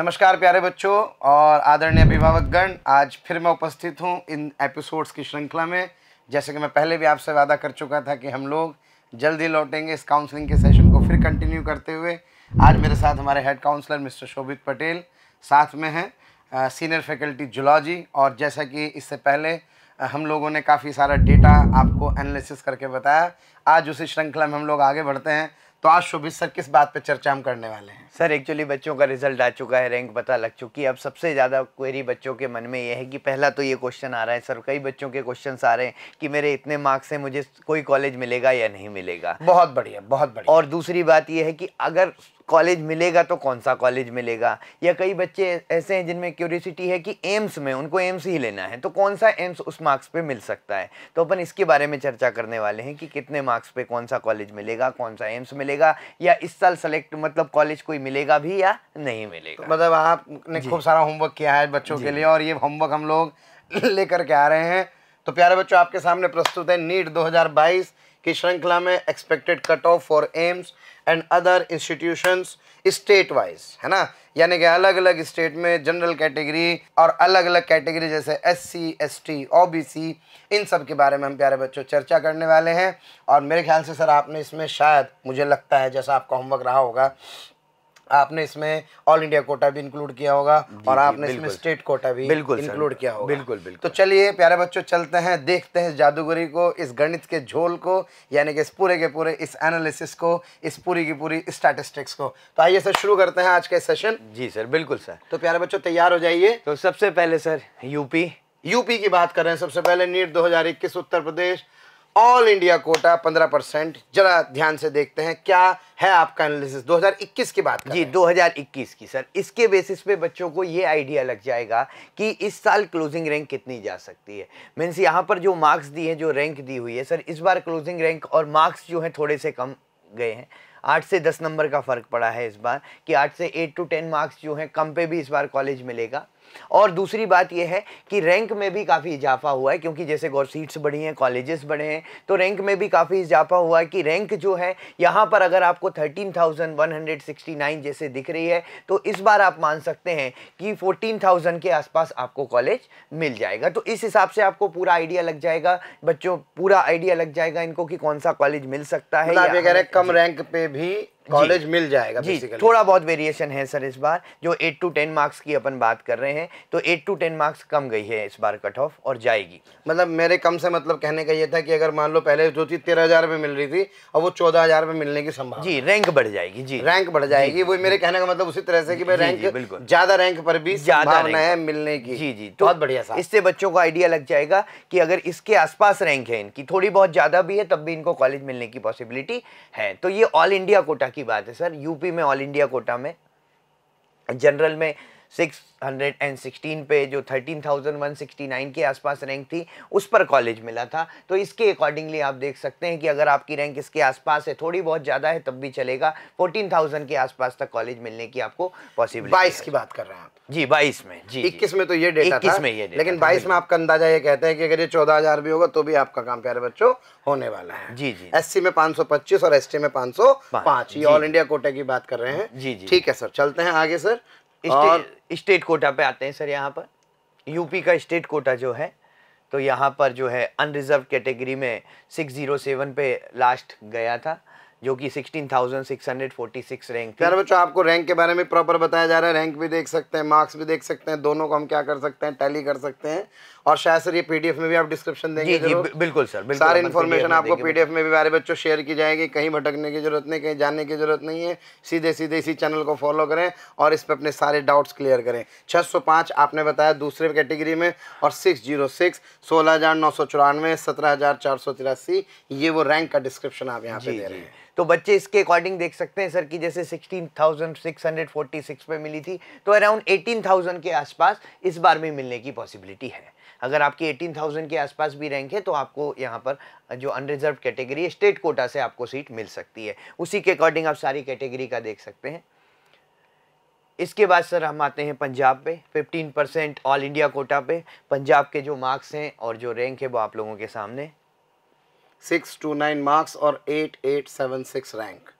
नमस्कार प्यारे बच्चों और आदरणीय अभिभावकगण आज फिर मैं उपस्थित हूँ इन एपिसोड्स की श्रृंखला में जैसे कि मैं पहले भी आपसे वादा कर चुका था कि हम लोग जल्दी लौटेंगे इस काउंसलिंग के सेशन को फिर कंटिन्यू करते हुए आज मेरे साथ हमारे head counsellor mister Shobhit Patel साथ में हैं सीनियर फैकल्टी जुलॉजी और जैसा कि इससे पहले हम लोगों ने काफ़ी सारा डेटा आपको एनालिसिस करके बताया आज उसी श्रृंखला में हम लोग आगे बढ़ते हैं तो आज शुभित सर किस बात पे चर्चा हम करने वाले हैं सर एक्चुअली बच्चों का रिजल्ट आ चुका है रैंक पता लग चुकी है अब सबसे ज़्यादा क्वेरी बच्चों के मन में यह है कि पहला तो ये क्वेश्चन आ रहा है सर कई बच्चों के क्वेश्चन आ रहे हैं कि मेरे इतने मार्क्स से मुझे कोई कॉलेज मिलेगा या नहीं मिलेगा बहुत बढ़िया बहुत बढ़िया और दूसरी बात यह है कि अगर कॉलेज मिलेगा तो कौन सा कॉलेज मिलेगा या कई बच्चे ऐसे हैं जिनमें क्यूरियसिटी है कि एम्स में उनको एम्स ही लेना है तो कौन सा एम्स उस मार्क्स पे मिल सकता है तो अपन इसके बारे में चर्चा करने वाले हैं कि कितने मार्क्स पे कौन सा कॉलेज मिलेगा कौन सा एम्स मिलेगा या इस साल सेलेक्ट मतलब कॉलेज कोई मिलेगा भी या नहीं मिलेगा तो मतलब आपने खूब सारा होमवर्क किया है बच्चों के लिए और ये होमवर्क हम लोग लेकर के आ रहे हैं तो प्यारे बच्चों आपके सामने प्रस्तुत है नीट दो की श्रृंखला में expected cut off for AIIMS and other institutions state wise है ना यानी कि अलग अलग स्टेट में जनरल कैटेगरी और अलग अलग कैटेगरी जैसे S C S T O B C इन सब के बारे में हम प्यारे बच्चों चर्चा करने वाले हैं और मेरे ख्याल से सर आपने इसमें शायद मुझे लगता है जैसा आपका होमवर्क रहा होगा आपने इसमें ऑल इंडिया कोटा भी इंक्लूड किया होगा और आपने इसमें स्टेट कोटा भी इंक्लूड किया होगा बिल्कुल बिल्कुल तो चलिए प्यारे बच्चों चलते हैं देखते हैं जादूगरी को इस गणित के झोल को यानी कि इस पूरे के पूरे इस एनालिसिस को इस पूरी की पूरी स्टैटिस्टिक्स को तो आइए सर शुरू करते हैं आज का सेशन जी सर बिल्कुल सर तो प्यारे बच्चों तैयार हो जाइए तो सबसे पहले सर यूपी यूपी की बात कर रहे हैं सबसे पहले नीट दो Uttar Pradesh all India quota 15 percent जरा ध्यान से देखते हैं क्या है आपका एनालिसिस 2021 की बात जी 2021 की सर इसके बेसिस पे बच्चों को ये आइडिया लग जाएगा कि इस साल क्लोजिंग रैंक कितनी जा सकती है मीन्स यहाँ पर जो मार्क्स दिए हैं जो रैंक दी हुई है सर इस बार क्लोजिंग रैंक और मार्क्स जो हैं थोड़े से कम गए हैं आठ से दस नंबर का फ़र्क पड़ा है इस बार कि आठ से एट टू टेन मार्क्स जो हैं कम पे भी इस बार कॉलेज मिलेगा और दूसरी बात यह है कि रैंक में भी काफ़ी इजाफा हुआ है क्योंकि जैसे गौर सीट्स बढ़ी हैं कॉलेजेस बढ़े हैं तो रैंक में भी काफ़ी इजाफा हुआ है कि रैंक जो है यहाँ पर अगर आपको 13,169 जैसे दिख रही है तो इस बार आप मान सकते हैं कि 14,000 के आसपास आपको कॉलेज मिल जाएगा तो इस हिसाब से आपको पूरा आइडिया लग जाएगा बच्चों पूरा आइडिया लग जाएगा इनको कि कौन सा कॉलेज मिल सकता है कम रैंक पे भी कॉलेज मिल जाएगा जी थोड़ा बहुत वेरिएशन है सर इस बार जो एट टू टेन मार्क्स की अपन बात कर रहे हैं तो एट टू टेन मार्क्स कम गई है इस बार कट ऑफ और जाएगी मतलब मेरे कम से मतलब कहने का ये था कि अगर मान लो पहले जो थी तेरह हज़ार मिल रही थी और वो चौदह हज़ार मिलने की संभावना जी रैंक बढ़ जाएगी जी रैंक बढ़ जाएगी वो मेरे कहने का मतलब उसी तरह से कि भाई ज़्यादा रैंक पर भी संभावना है मिलने की जी जी बहुत तो बढ़िया साहब इससे बच्चों को आइडिया लग जाएगा कि अगर इसके आसपास रैंक है इनकी थोड़ी बहुत ज़्यादा भी है तब भी इनको कॉलेज मिलने की पॉसिबिलिटी है तो ये ऑल इंडिया कोटा की बात है सर यूपी में ऑल इंडिया कोटा में जनरल में 616 पे जो 13,169 के आसपास रैंक थी उस पर कॉलेज मिला था तो इसके अकॉर्डिंगली आप देख सकते हैं कि अगर आपकी रैंक इसके आसपास है थोड़ी बहुत ज़्यादा है तब भी चलेगा 14,000 के आसपास तक कॉलेज मिलने की आपको पॉसिबिलिटी बाईस की बात कर रहे हैं आप जी बाईस में जी इक्कीस में तो ये डेटा इक्कीस में ये डेटा लेकिन बाईस में आपका अंदाजा ये कहता है कि अगर ये चौदह हजार भी होगा तो भी आपका काम प्यारे बच्चों होने वाला है जी जी एस में पाँच सौ पच्चीस और एस में पाँच सौ पांच ये ऑल इंडिया कोटा की बात कर रहे हैं जी जी ठीक है सर चलते हैं आगे सर और स्टेट कोटा पे आते हैं सर यहाँ पर यूपी का स्टेट कोटा जो है तो यहाँ पर जो है अनरिजर्व कैटेगरी में सिक्स जीरो सेवन पे लास्ट गया था जो कि 16,646 रैंक प्यारे बच्चों आपको रैंक के बारे में प्रॉपर बताया जा रहा है रैंक भी देख सकते हैं मार्क्स भी देख सकते हैं दोनों को हम क्या कर सकते हैं टैली कर सकते हैं और शायद सर ये पीडीएफ में भी आप डिस्क्रिप्शन देंगे जी, जी, बिल्कुल सर बिल्कुल सारी इन्फॉर्मेशन आपको पीडीएफ में भी प्यारे बच्चों शेयर की जाएगी कहीं भटकने की जरूरत नहीं कहीं जानने की जरूरत नहीं है सीधे सीधे इसी चैनल को फॉलो करें और इस पर अपने सारे डाउट्स क्लियर करें छः आपने बताया दूसरे कैटेगरी में और सिक्स जीरो सिक्स सोलह हज़ार नौ सौ चौरानवे सत्रह हज़ार चार सौ तिरासी ये वो रैंक का डिस्क्रिप्शन आप यहाँ पे दे रहे हैं तो बच्चे इसके अकॉर्डिंग देख सकते हैं सर कि जैसे 16,646 पे मिली थी तो अराउंड 18,000 के आसपास इस बार में मिलने की पॉसिबिलिटी है अगर आपकी 18,000 के आसपास भी रैंक है तो आपको यहाँ पर जो अनरिजर्व कैटेगरी है स्टेट कोटा से आपको सीट मिल सकती है उसी के अकॉर्डिंग आप सारी कैटेगरी का देख सकते हैं इसके बाद सर हम आते हैं पंजाब पे 15 परसेंट ऑल इंडिया कोटा पे पंजाब के जो मार्क्स हैं और जो रैंक है वो आप लोगों के सामने सिक्स टू नाइन मार्क्स और eight eight seven six rank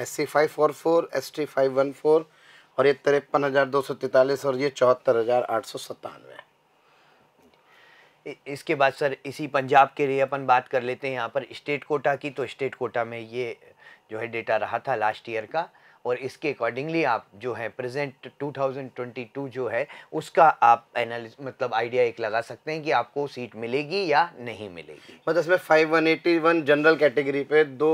S C five four four S T five one four और ये तिरपन हज़ार दो सौ तैंतालीस और ये चौहत्तर हज़ार आठ सौ सत्तानवे इसके बाद सर इसी पंजाब के लिए अपन बात कर लेते हैं यहाँ पर स्टेट कोटा की तो स्टेट कोटा में ये जो है डेटा रहा था लास्ट ईयर का और इसके अकॉर्डिंगली आप जो है प्रेजेंट 2022 जो है उसका आप एनालिस मतलब आइडिया एक लगा सकते हैं कि आपको सीट मिलेगी या नहीं मिलेगी मतलब इसमें five one eighty one general category पे दो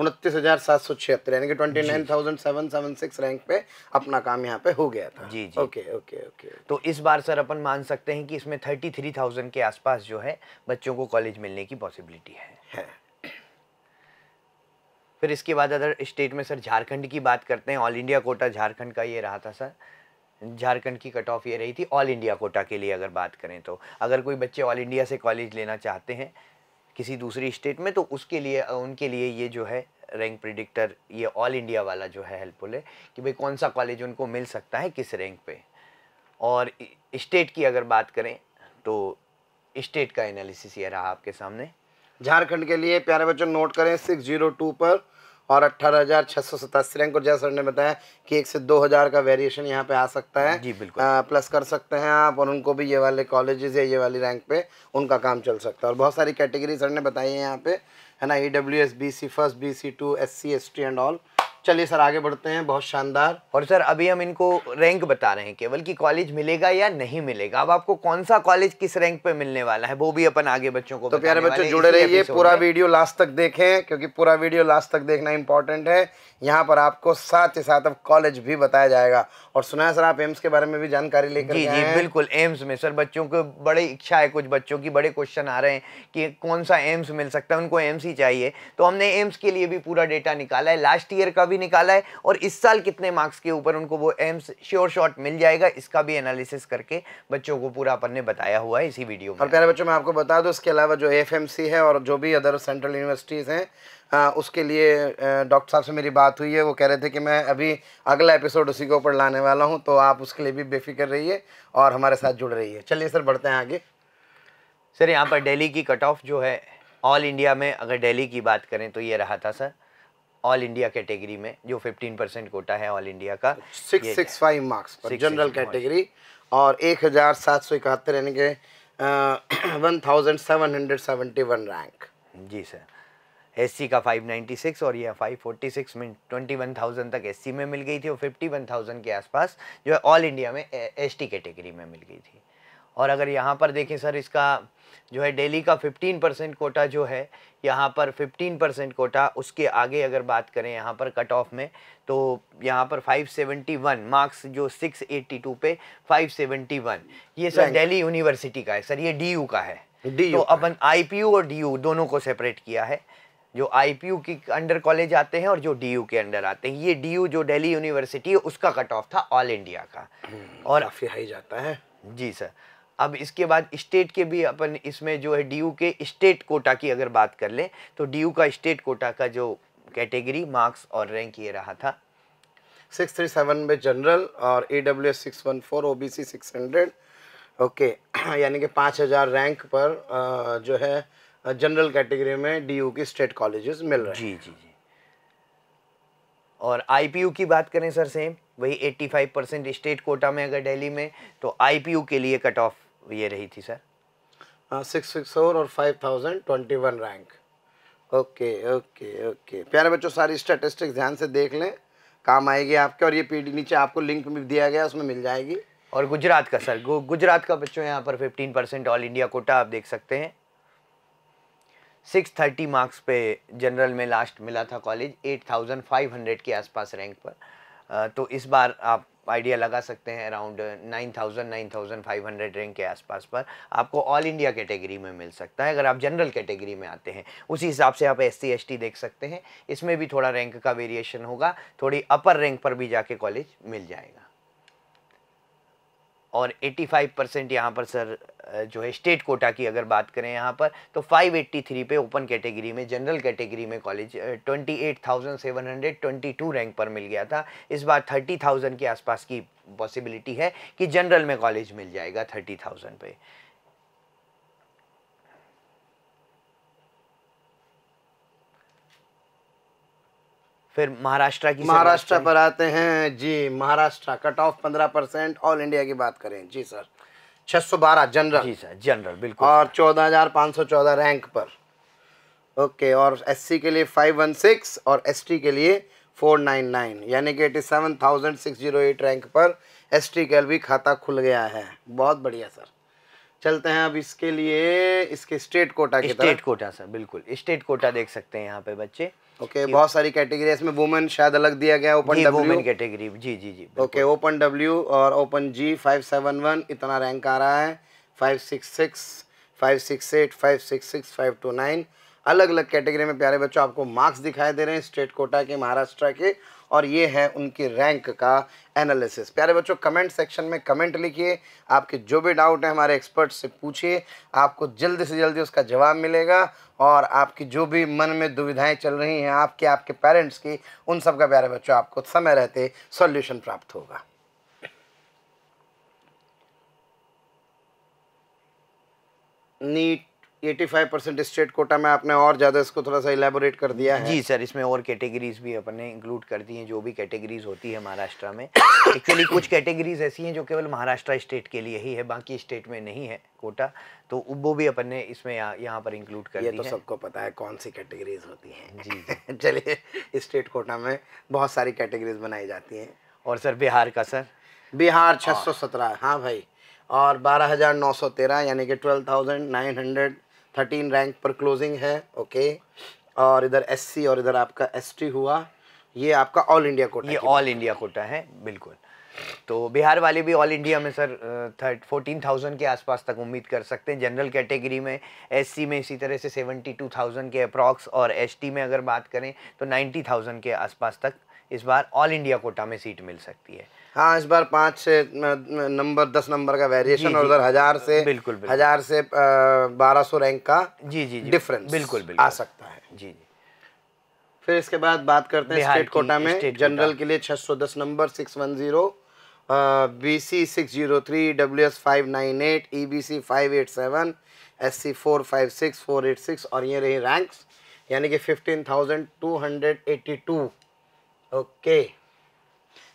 उनतीस हज़ार सात सौ छिहत्तर यानी कि twenty nine thousand seven seven six rank पे अपना काम यहाँ पे हो गया था जी जी ओके ओके ओके तो इस बार सर अपन मान सकते हैं कि इसमें थर्टी थ्री थाउजेंड के आसपास जो है बच्चों को कॉलेज मिलने की पॉसिबिलिटी है, है। फिर इसके बाद अदर स्टेट में सर झारखंड की बात करते हैं ऑल इंडिया कोटा झारखंड का ये रहा था सर झारखंड की कट ऑफ ये रही थी ऑल इंडिया कोटा के लिए अगर बात करें तो अगर कोई बच्चे ऑल इंडिया से कॉलेज लेना चाहते हैं किसी दूसरी स्टेट में तो उसके लिए उनके लिए ये जो है रैंक प्रिडिक्टर ये ऑल इंडिया वाला जो है हेल्पफुल है कि भाई कौन सा कॉलेज उनको मिल सकता है किस रैंक पे और स्टेट की अगर बात करें तो स्टेट का एनालिसिस ये रहा आपके सामने झारखंड के लिए प्यारे बच्चों नोट करें सिक्स जीरो टू पर और अट्ठारह हज़ार छः सौ सतासी रैंक और जैसा सर ने बताया कि एक से दो हज़ार का वेरिएशन यहाँ पे आ सकता है जी बिल्कुल आ, प्लस कर सकते हैं आप और उनको भी ये वाले कॉलेजेस या ये वाली रैंक पे उनका काम चल सकता है और बहुत सारी कैटेगरी सर ने बताई है यहाँ पे है ना E W S B C first B C two S C S T and all चलिए सर आगे बढ़ते हैं बहुत शानदार और सर अभी हम इनको रैंक बता रहे हैं केवल कि कॉलेज मिलेगा या नहीं मिलेगा अब आपको कौन सा कॉलेज किस रैंक पे मिलने वाला है वो भी अपन आगे बच्चों को तो प्यारे बच्चों जुड़े रहिए पूरा वीडियो लास्ट तक देखें क्योंकि पूरा वीडियो लास्ट तक देखना इंपॉर्टेंट है यहाँ पर आपको साथ ही साथ अब कॉलेज भी बताया जाएगा और सुना है सर आप एम्स के बारे में भी जानकारी लेकर जी जी बिल्कुल एम्स में सर बच्चों को बड़ी इच्छा है कुछ बच्चों की बड़े क्वेश्चन आ रहे हैं कि कौन सा एम्स मिल सकता है उनको एम्स ही चाहिए तो हमने एम्स के लिए भी पूरा डेटा निकाला है लास्ट ईयर का भी निकाला है और इस साल कितने मार्क्स के ऊपर उनको वो एम्स श्योर शॉट मिल जाएगा इसका भी एनालिसिस करके बच्चों को पूरा अपन ने बताया हुआ है इसी वीडियो में और प्यारे बच्चों मैं आपको बता दूँ इसके अलावा जो एफ है और जो भी अदर सेंट्रल यूनिवर्सिटीज़ हैं आ, हाँ, उसके लिए डॉक्टर साहब से मेरी बात हुई है वो कह रहे थे कि मैं अभी अगला एपिसोड उसी के ऊपर लाने वाला हूं तो आप उसके लिए भी बेफिक्र रहिए और हमारे साथ जुड़ रही है चलिए सर बढ़ते हैं आगे सर यहाँ पर दिल्ली की कट ऑफ जो है ऑल इंडिया में अगर दिल्ली की बात करें तो ये रहा था सर ऑल इंडिया कैटेगरी में जो 15 परसेंट कोटा है ऑल इंडिया का सिक्स सिक्स फाइव मार्क्स पर जनरल कैटेगरी और एक हज़ार सात सौ इकहत्तर यानी कि one thousand seven hundred seventy one rank जी सर एस का 596 और यह 546 में 21,000 तक एस में मिल गई थी और 51,000 के आसपास जो है ऑल इंडिया में एस कैटेगरी में मिल गई थी और अगर यहाँ पर देखें सर इसका जो है डेली का 15 परसेंट कोटा जो है यहाँ पर 15 परसेंट कोटा उसके आगे अगर बात करें यहाँ पर कट ऑफ में तो यहाँ पर 571 मार्क्स जो 682 पे 571 ये सर दिल्ली यूनिवर्सिटी का है सर ये डी का है डी तो अपन आई और डी दोनों को सेपरेट किया है जो आई के अंडर कॉलेज आते हैं और जो डी के अंडर आते हैं ये डी जो डेली यूनिवर्सिटी है उसका कट ऑफ था ऑल इंडिया का हम्म, और काफ़ी हाई जाता है जी सर अब इसके बाद स्टेट के भी अपन इसमें जो है डीयू के स्टेट कोटा की अगर बात कर लें तो डीयू का स्टेट कोटा का जो कैटेगरी मार्क्स और रैंक ये रहा था 637 में जनरल और A W S six one four O B C six hundred okay यानी कि पाँच हज़ार रैंक पर जो है जनरल कैटेगरी में डीयू की स्टेट कॉलेजेस मिल रहे जी जी जी और यू की बात करें सर सेम वही 85 परसेंट स्टेट कोटा में अगर दिल्ली में तो आईपीयू के लिए कट ऑफ ये रही थी सर सिक्स हाँ, सिक्स और और five thousand twenty one rank okay okay okay प्यारे बच्चों सारी स्टेटिस्टिक्स ध्यान से देख लें काम आएगी आपके और ये पीडी नीचे आपको लिंक भी दिया गया उसमें मिल जाएगी और गुजरात का सर गुजरात का बच्चों यहाँ पर fifteen percent all India quota आप देख सकते हैं सिक्स थर्टी मार्क्स पे जनरल में लास्ट मिला था college eight thousand five hundred के आसपास रैंक पर तो इस बार आप आइडिया लगा सकते हैं अराउंड 9000 9500 रैंक के आसपास पर आपको ऑल इंडिया कैटेगरी में मिल सकता है अगर आप जनरल कैटेगरी में आते हैं उसी हिसाब से आप एस सी देख सकते हैं इसमें भी थोड़ा रैंक का वेरिएशन होगा थोड़ी अपर रैंक पर भी जाके कॉलेज मिल जाएगा और 85 परसेंट यहाँ पर सर जो है स्टेट कोटा की अगर बात करें यहाँ पर तो 583 पे ओपन कैटेगरी में जनरल कैटेगरी में कॉलेज 28,722 रैंक पर मिल गया था इस बार 30,000 के आसपास की पॉसिबिलिटी है कि जनरल में कॉलेज मिल जाएगा 30,000 पे फिर महाराष्ट्र की महाराष्ट्र पर आते हैं जी महाराष्ट्र कट ऑफ पंद्रह परसेंट ऑल इंडिया की बात करें जी सर छः सौ बारह जनरल जी सर जनरल बिल्कुल और चौदह हजार पाँच सौ चौदह रैंक पर ओके और एससी के लिए फाइव वन सिक्स और एसटी के लिए फोर नाइन नाइन यानी कि eighty seven thousand six zero eight rank पर एस टी का भी खाता खुल गया है बहुत बढ़िया सर चलते हैं अब इसके लिए इसके स्टेट कोटा की स्टेट कोटा सर बिल्कुल स्टेट कोटा देख सकते हैं यहाँ पे बच्चे ओके okay, बहुत सारी कैटेगरी इसमें वुमेन शायद अलग दिया गया ओपन वुमेन कैटेगरी जी जी जी ओके ओपन डब्ल्यू और open G five seven one इतना रैंक आ रहा है five six six five six eight five six six five two nine अलग अलग कैटेगरी में प्यारे बच्चों आपको मार्क्स दिखाई दे रहे हैं स्टेट कोटा के महाराष्ट्र के और ये है उनके रैंक का एनालिसिस प्यारे बच्चों कमेंट सेक्शन में कमेंट लिखिए आपके जो भी डाउट हैं हमारे एक्सपर्ट से पूछिए आपको जल्दी से जल्दी उसका जवाब मिलेगा और आपकी जो भी मन में दुविधाएं चल रही हैं आपके आपके पेरेंट्स की उन सब का प्यारे बच्चों आपको समय रहते सॉल्यूशन प्राप्त होगा नीट 85 परसेंट स्टेट कोटा में आपने और ज़्यादा इसको थोड़ा सा इलेबोरेट कर दिया है जी सर इसमें और कैटेगरीज भी अपन ने इंक्लूड कर दी हैं जो भी कैटेगरीज होती है महाराष्ट्र में एक्चुअली कुछ कैटेगरीज ऐसी हैं जो केवल महाराष्ट्र स्टेट के लिए ही है बाकी स्टेट में नहीं है कोटा तो वो भी अपन ने इसमें यहाँ पर इंक्लूड कर ये तो सबको पता है कौन सी कैटेगरीज होती हैं जी चलिए स्टेट कोटा में बहुत सारी कैटेगरीज बनाई जाती हैं और सर बिहार का सर बिहार छः सौ सत्रह हाँ भाई और बारह हज़ार नौ सौ तेरह यानी कि twelve thousand nine hundred thirteen rank पर क्लोजिंग है ओके और इधर एससी और इधर आपका एसटी हुआ ये आपका ऑल इंडिया कोटा ये ऑल इंडिया कोटा है बिल्कुल तो बिहार वाले भी ऑल इंडिया में सर थर्ट फोर्टीन थाउजेंड के आसपास तक उम्मीद कर सकते हैं जनरल कैटेगरी में एससी में इसी तरह से सेवेंटी टू थाउजेंड के अप्रॉक्स और एसटी में अगर बात करें तो नाइन्टी थाउजेंड के आसपास तक इस बार ऑल इंडिया कोटा में सीट मिल सकती है हाँ इस बार पाँच से नंबर दस नंबर का वेरिएशन और उधर हजार से बिल्कुल, बिल्कुल हजार से बारह सौ रैंक का जी जी, डिफरेंस बिल्कुल, बिल्कुल आ सकता है जी जी फिर इसके बाद बात करते हैं स्टेट कोटा में जनरल के लिए सौ दस number six one zero B C six zero three W S five nine eight E B C five eight seven S C four five six four eight six और ये रही ranks यानी कि fifteen thousand two hundred eighty two okay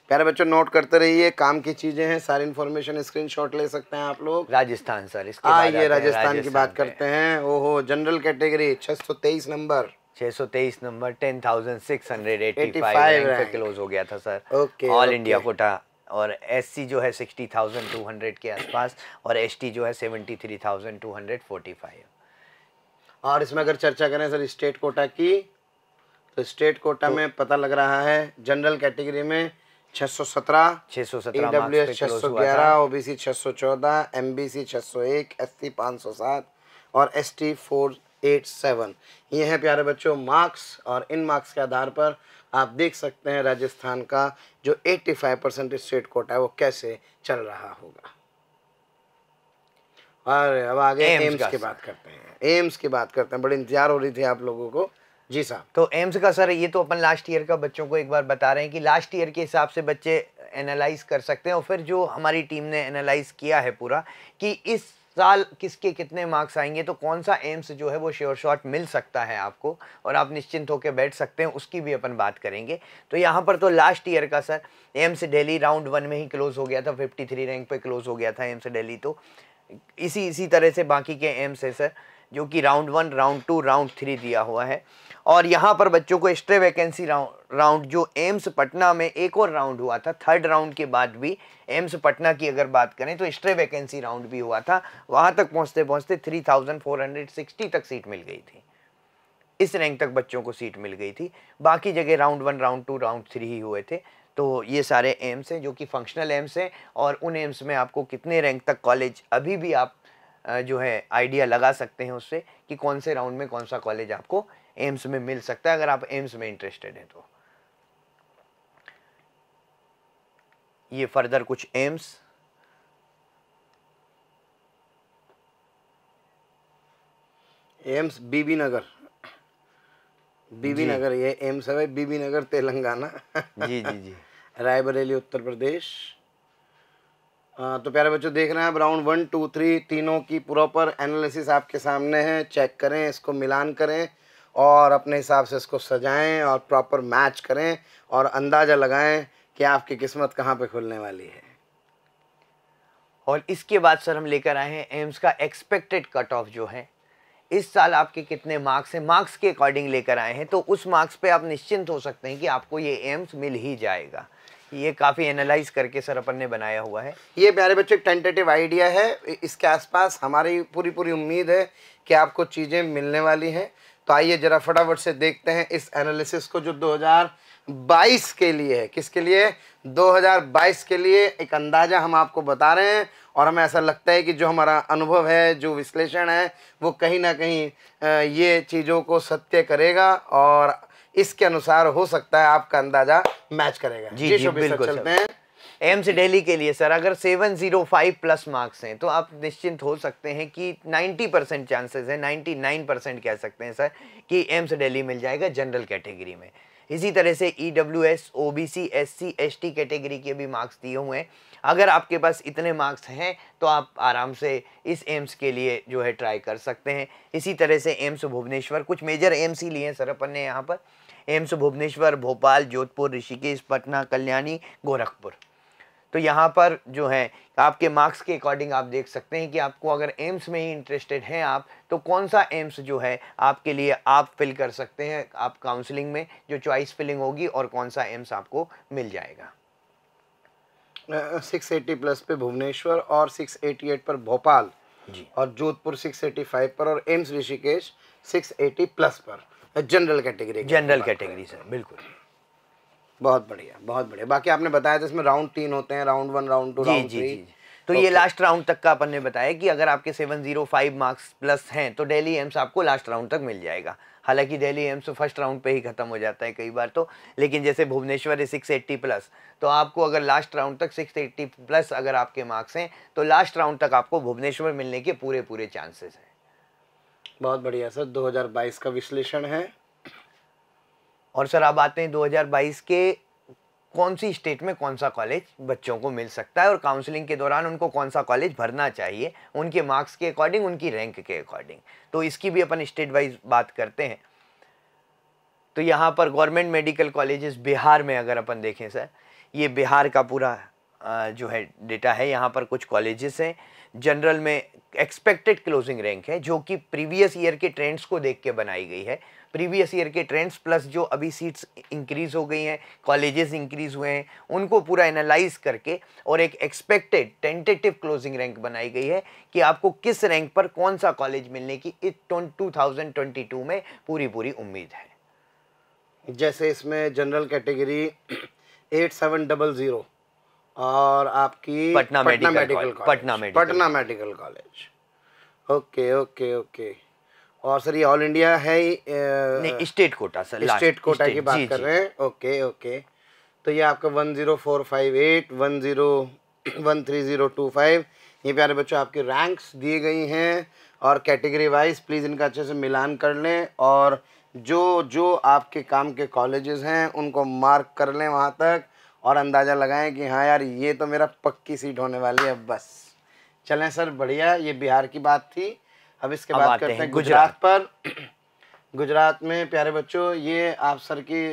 प्यारे बच्चों note करते रहिए काम की चीजें हैं सारी इन्फॉर्मेशन स्क्रीनशॉट ले सकते हैं आप लोग राजस्थान सर इसके हाँ ये राजस्थान की बात करते हैं ओहो जनरल कैटेगरी छह नंबर 623 नंबर 10,685 रैंक क्लोज हो गया था sir okay all India quota और एससी जो है 60,200 के आसपास और एसटी जो है 73,245 और इसमें अगर चर्चा करें सर स्टेट कोटा की तो स्टेट कोटा में पता लग रहा है जनरल कैटेगरी में छह सौ सत्रह छह सौ चौदह एम बी सी सौ एक एस सी पाँच सौ सात और S T four eight seven ये हैं प्यारे बच्चों मार्क्स और इन मार्क्स के आधार पर आप देख सकते हैं राजस्थान का जो 85 परसेंट स्टेट कोटा है वो कैसे चल रहा होगा और अब आगे एम्स, एम्स की बात करते हैं एम्स की बात करते हैं बड़ी इंतजार हो रही थी आप लोगों को जी साहब तो एम्स का सर ये तो अपन लास्ट ईयर का बच्चों को एक बार बता रहे हैं कि लास्ट ईयर के हिसाब से बच्चे एनालाइज कर सकते हैं और फिर जो हमारी टीम ने एनालाइज किया है पूरा कि इस साल किसके कितने मार्क्स आएंगे तो कौन सा एम्स जो है वो श्योर शॉट मिल सकता है आपको और आप निश्चिंत होकर बैठ सकते हैं उसकी भी अपन बात करेंगे तो यहाँ पर तो लास्ट ईयर का sir AIIMS Delhi round one में ही क्लोज़ हो गया था फिफ्टी रैंक पर क्लोज़ हो गया था एम्स डेली तो इसी इसी तरह से बाकी के एम्स हैं सर जो कि round one round two round three दिया हुआ है और यहाँ पर बच्चों को स्ट्रे वैकेंसी राउंड जो एम्स पटना में एक और राउंड हुआ था थर्ड राउंड के बाद भी एम्स पटना की अगर बात करें तो स्ट्रे वैकेंसी राउंड भी हुआ था वहाँ तक पहुँचते पहुँचते three thousand four hundred sixty तक सीट मिल गई थी इस रैंक तक बच्चों को सीट मिल गई थी बाकी जगह round one round two round three ही हुए थे तो ये सारे एम्स हैं जो कि फंक्शनल एम्स हैं और उन एम्स में आपको कितने रैंक तक कॉलेज अभी भी आप जो है आइडिया लगा सकते हैं उससे कि कौन से राउंड में कौन सा कॉलेज आपको एम्स में मिल सकता है अगर आप एम्स में इंटरेस्टेड हैं तो ये फर्दर कुछ एम्स एम्स बीबी नगर बीबी नगर ये एम्स है बीबी नगर तेलंगाना जी जी जी रायबरेली उत्तर प्रदेश हाँ, तो प्यारे बच्चों देख रहे हैं राउंड वन टू थ्री तीनों की प्रॉपर एनालिसिस आपके सामने है चेक करें इसको मिलान करें और अपने हिसाब से इसको सजाएं और प्रॉपर मैच करें और अंदाज़ा लगाएं कि आपकी किस्मत कहाँ पे खुलने वाली है और इसके बाद सर हम लेकर आए हैं एम्स का एक्सपेक्टेड कट ऑफ जो है इस साल आपके कितने मार्क्स हैं मार्क्स के अकॉर्डिंग लेकर आए हैं तो उस मार्क्स पे आप निश्चिंत हो सकते हैं कि आपको ये एम्स मिल ही जाएगा ये काफ़ी एनालाइज करके सर अपन ने बनाया हुआ है ये प्यारे बच्चों एक टेंटेटिव आइडिया है इसके आसपास हमारी पूरी पूरी उम्मीद है कि आपको चीज़ें मिलने वाली हैं तो आइए ज़रा फटाफट से देखते हैं इस एनालिसिस को जो 2022 के लिए है किसके लिए 2022 के लिए एक अंदाज़ा हम आपको बता रहे हैं और हमें ऐसा लगता है कि जो हमारा अनुभव है जो विश्लेषण है वो कहीं ना कहीं ये चीज़ों को सत्य करेगा और इसके अनुसार हो सकता है आपका अंदाजा मैच करेगा जी जी, जी बिल्कुल चलते हैं एम्स दिल्ली के लिए सर अगर 705 प्लस मार्क्स हैं तो आप निश्चिंत हो सकते हैं कि 90 परसेंट चांसेस है 99 परसेंट कह सकते हैं सर कि एम्स दिल्ली मिल जाएगा जनरल कैटेगरी में इसी तरह से E W S O B C S C S T category के भी मार्क्स दिए हुए हैं अगर आपके पास इतने मार्क्स हैं तो आप आराम से इस एम्स के लिए जो है ट्राई कर सकते हैं इसी तरह से एम्स भुवनेश्वर कुछ मेजर एम्स ही लिए हैं सर अपन ने यहाँ पर एम्स भुवनेश्वर भोपाल जोधपुर ऋषिकेश पटना कल्याणी गोरखपुर तो यहाँ पर जो है आपके मार्क्स के अकॉर्डिंग आप देख सकते हैं कि आपको अगर एम्स में ही इंटरेस्टेड हैं आप तो कौन सा एम्स जो है आपके लिए आप फिल कर सकते हैं आप काउंसलिंग में जो चॉइस फिलिंग होगी और कौन सा एम्स आपको मिल जाएगा सिक्स एटी प्लस पे भुवनेश्वर और सिक्स एटी एट पर भोपाल जी और जोधपुर सिक्स एटी फाइव पर और AIIMS Rishikesh six eighty plus पर general category general category sir बिल्कुल बहुत बढ़िया बहुत बढ़िया बाकी आपने बताया था इसमें राउंड तीन होते हैं round one round two round three तो ये लास्ट राउंड तक का अपन ने बताया कि अगर आपके seven zero five marks plus हैं तो डेली एम्स आपको लास्ट राउंड तक मिल जाएगा हालांकि दिल्ली एम्स फर्स्ट राउंड पे ही ख़त्म हो जाता है कई बार तो लेकिन जैसे भुवनेश्वर है सिक्स एट्टी प्लस तो आपको अगर लास्ट राउंड तक सिक्स एट्टी प्लस अगर आपके मार्क्स हैं तो लास्ट राउंड तक आपको भुवनेश्वर मिलने के पूरे पूरे चांसेस हैं बहुत बढ़िया सर 2022 का विश्लेषण है और सर अब आते हैं 2022 के कौन सी स्टेट में कौन सा कॉलेज बच्चों को मिल सकता है और काउंसलिंग के दौरान उनको कौन सा कॉलेज भरना चाहिए उनके मार्क्स के अकॉर्डिंग उनकी रैंक के अकॉर्डिंग तो इसकी भी अपन स्टेट वाइज बात करते हैं तो यहाँ पर गवर्नमेंट मेडिकल कॉलेजेस बिहार में अगर अपन देखें सर ये बिहार का पूरा जो है डेटा है यहाँ पर कुछ कॉलेजेस हैं जनरल में एक्सपेक्टेड क्लोजिंग रैंक है जो कि प्रीवियस ईयर के ट्रेंड्स को देख के बनाई गई है प्रीवियस ईयर के ट्रेंड्स प्लस जो अभी सीट्स इंक्रीज़ हो गई हैं कॉलेजेस इंक्रीज़ हुए हैं उनको पूरा एनालाइज करके और एक एक्सपेक्टेड टेंटेटिव क्लोजिंग रैंक बनाई गई है कि आपको किस रैंक पर कौन सा कॉलेज मिलने की टू थाउजेंड ट्वेंटी टू में पूरी पूरी उम्मीद है जैसे इसमें general category eight seven double zero और आपकी Patna medical Patna medical Patna medical college okay okay okay और सर ये ऑल इंडिया है ही नहीं state quota sir state quota की बात कर रहे हैं ओके ओके तो ये आपका one zero four five eight one zero one three zero two five ये प्यारे बच्चों आपकी रैंक्स दिए गई हैं और कैटेगरी वाइज प्लीज़ इनका अच्छे से मिलान कर लें और जो जो आपके काम के कॉलेजेस हैं उनको मार्क कर लें वहाँ तक और अंदाज़ा लगाएं कि हाँ यार ये तो मेरा पक्की सीट होने वाली है बस चलें सर बढ़िया ये बिहार की बात थी अब इसके बाद करते हैं गुजरात पर गुजरात में प्यारे बच्चों ये आप सर की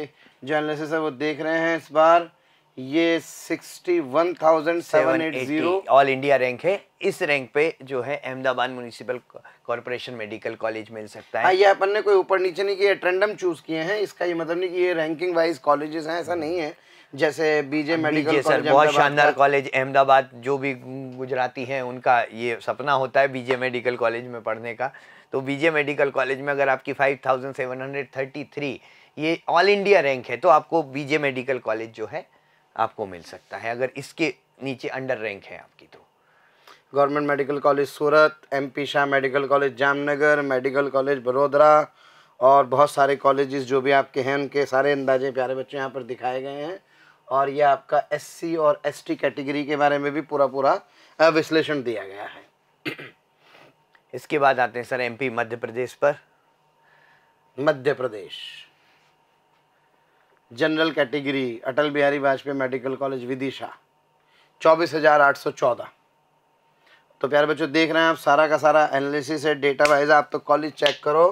जो एनालिसिस है वो देख रहे हैं इस बार ये sixty one thousand seven eight zero all India rank है इस रैंक पे जो है Ahmedabad municipal corporation medical college मिल सकता है हाँ ये अपन ने कोई ऊपर नीचे नहीं किया ट्रेंडम चूज किए हैं इसका ये मतलब नहीं कि ये रैंकिंग वाइज कॉलेजेस हैं ऐसा नहीं है जैसे बीजे मेडिकल सर बहुत शानदार कॉलेज अहमदाबाद जो भी गुजराती हैं उनका ये सपना होता है बीजे मेडिकल कॉलेज में पढ़ने का तो बीजे मेडिकल कॉलेज में अगर आपकी five thousand seven hundred thirty three ये ऑल इंडिया रैंक है तो आपको बीजे मेडिकल कॉलेज जो है आपको मिल सकता है अगर इसके नीचे अंडर रैंक है आपकी तो government medical college Surat M P Shah medical college Jamnagar medical college Vadodara और बहुत सारे कॉलेजेस जो भी आपके हैं उनके सारे अंदाजे प्यारे बच्चे यहाँ पर दिखाए गए हैं और यह आपका एससी और एसटी कैटेगरी के बारे में भी पूरा पूरा विश्लेषण दिया गया है इसके बाद आते हैं सर एमपी मध्य प्रदेश पर Madhya Pradesh general category Atal Bihari Vajpayee medical college Vidisha चौबीस हज़ार आठ सौ चौदह तो प्यारे बच्चों देख रहे हैं आप सारा का सारा एनालिसिस है डेटा वाइज आप तो कॉलेज चेक करो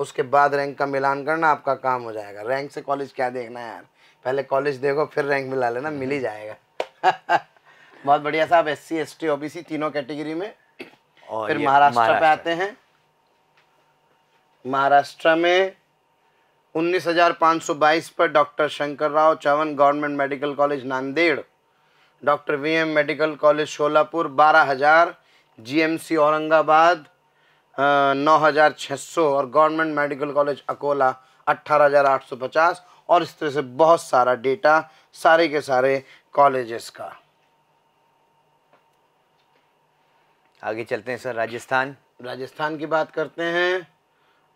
उसके बाद रैंक का मिलान करना आपका काम हो जाएगा रैंक से कॉलेज क्या देखना है यार पहले कॉलेज देखो फिर रैंक मिला लेना मिल ही जाएगा बहुत बढ़िया साहब S C S T O B C तीनों कैटेगरी में और फिर महाराष्ट्र पे आते हैं महाराष्ट्र में 19,522 पर doctor Shankar Rao Chavan government medical college Nanded doctor V M medical college Solapur 12,000 GMC Aurangabad नौ हज़ार छह सौ और गवर्नमेंट मेडिकल कॉलेज अकोला अट्ठारह हज़ार आठ सौ पचास और इस तरह से बहुत सारा डेटा सारे के सारे कॉलेजेस का आगे चलते हैं सर राजस्थान राजस्थान की बात करते हैं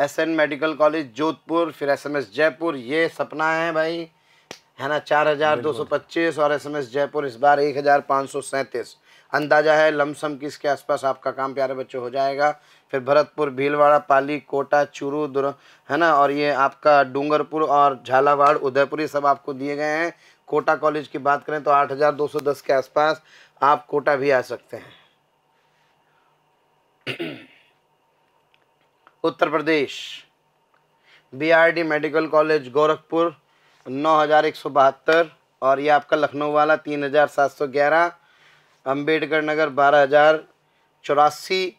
S N medical college Jodhpur फिर एस एम एस जयपुर ये सपना है भाई है ना चार हज़ार दो सौ पच्चीस और एस एम एस जयपुर इस बार एक हज़ार पाँच सौ सैंतीस अंदाज़ा है लमसम किस के आसपास आपका काम प्यारे बच्चों हो जाएगा फिर भरतपुर भीलवाड़ा पाली कोटा चूरू दुर है ना और ये आपका डूंगरपुर और झालावाड़ उदयपुर ये सब आपको दिए गए हैं कोटा कॉलेज की बात करें तो 8,210 के आसपास आप कोटा भी आ सकते हैं Uttar Pradesh BRD medical college Gorakhpur नौ हज़ार एक सौ बहत्तर और ये आपका लखनऊ वाला तीन हज़ार सात सौ ग्यारह अंबेडकर नगर बारह हज़ार चौरासी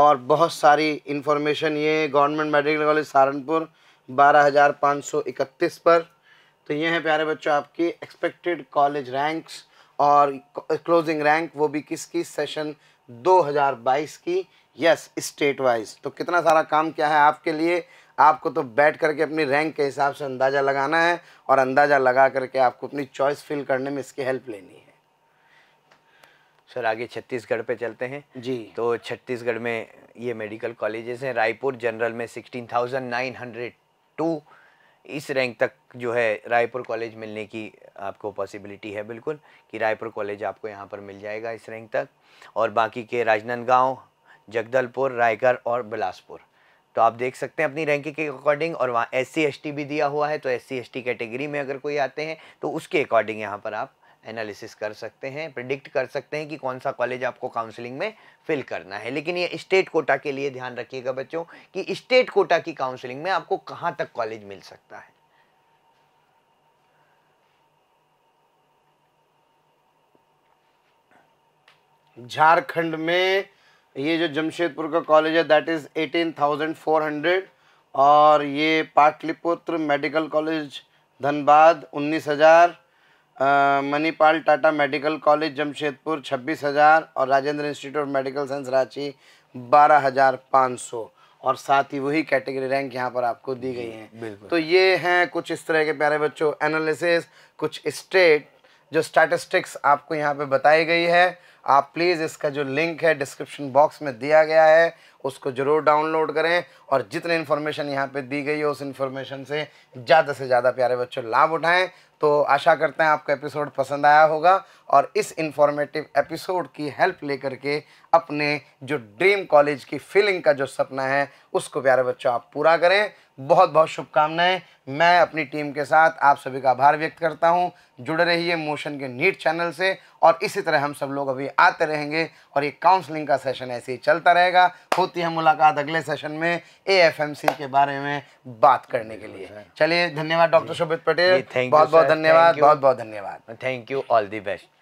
और बहुत सारी इन्फॉर्मेशन ये गवर्नमेंट मेडिकल कॉलेज सहारनपुर बारह हज़ार पाँच सौ इकतीस पर तो ये हैं प्यारे बच्चों आपकी एक्सपेक्टेड कॉलेज रैंक्स और क्लोजिंग रैंक वो भी किसकी सेशन 2022 की यस स्टेट वाइज तो कितना सारा काम क्या है आपके लिए आपको तो बैठ करके अपनी रैंक के हिसाब से अंदाज़ा लगाना है और अंदाज़ा लगा करके आपको अपनी चॉइस फिल करने में इसकी हेल्प लेनी है सर आगे छत्तीसगढ़ पे चलते हैं जी तो छत्तीसगढ़ में ये मेडिकल कॉलेजेस हैं रायपुर जनरल में sixteen thousand nine hundred two इस रैंक तक जो है रायपुर कॉलेज मिलने की आपको पॉसिबिलिटी है बिल्कुल कि रायपुर कॉलेज आपको यहाँ पर मिल जाएगा इस रैंक तक और बाकी के राजनांदगांव जगदलपुर रायगढ़ और बिलासपुर तो आप देख सकते हैं अपनी रैंकिंग के अकॉर्डिंग और वहाँ एस सी भी दिया हुआ है तो एस सी कैटेगरी में अगर कोई आते हैं तो उसके अकॉर्डिंग यहाँ पर आप एनालिसिस कर सकते हैं प्रिडिक्ट कर सकते हैं कि कौन सा कॉलेज आपको काउंसलिंग में फिल करना है लेकिन ये स्टेट कोटा के लिए ध्यान रखिएगा बच्चों कि स्टेट कोटा की काउंसलिंग में आपको कहाँ तक कॉलेज मिल सकता है झारखंड में ये जो जमशेदपुर का कॉलेज है that is eighteen thousand four hundred और ये पाटलिपुत्र मेडिकल कॉलेज धनबाद उन्नीस हज़ार मणिपाल टाटा मेडिकल कॉलेज जमशेदपुर छब्बीस हज़ार और Rajendra institute of medical science Ranchi बारह हज़ार पाँच सौ और साथ ही वही कैटेगरी रैंक यहाँ पर आपको दी गई है तो ये हैं कुछ इस तरह के प्यारे बच्चों एनालिसिस कुछ स्टेट जो स्टैटिस्टिक्स आपको यहाँ पे बताई गई है आप प्लीज़ इसका जो लिंक है डिस्क्रिप्शन बॉक्स में दिया गया है उसको ज़रूर डाउनलोड करें और जितने इन्फॉर्मेशन यहाँ पे दी गई है उस इन्फॉर्मेशन से ज़्यादा से ज़्यादा प्यारे बच्चों लाभ उठाएं तो आशा करते हैं आपका एपिसोड पसंद आया होगा और इस इन्फॉर्मेटिव एपिसोड की हेल्प लेकर के अपने जो ड्रीम कॉलेज की फीलिंग का जो सपना है उसको प्यारे बच्चों आप पूरा करें बहुत बहुत शुभकामनाएं मैं अपनी टीम के साथ आप सभी का आभार व्यक्त करता हूँ जुड़े रहिए मोशन के नीट चैनल से और इसी तरह हम सब लोग अभी आते रहेंगे और ये काउंसलिंग का सेशन ऐसे ही चलता रहेगा होती है मुलाकात अगले सेशन में ए के बारे में बात करने के लिए चलिए धन्यवाद डॉक्टर शोभित पटेल बहुत बहुत धन्यवाद बहुत बहुत धन्यवाद thank you all the best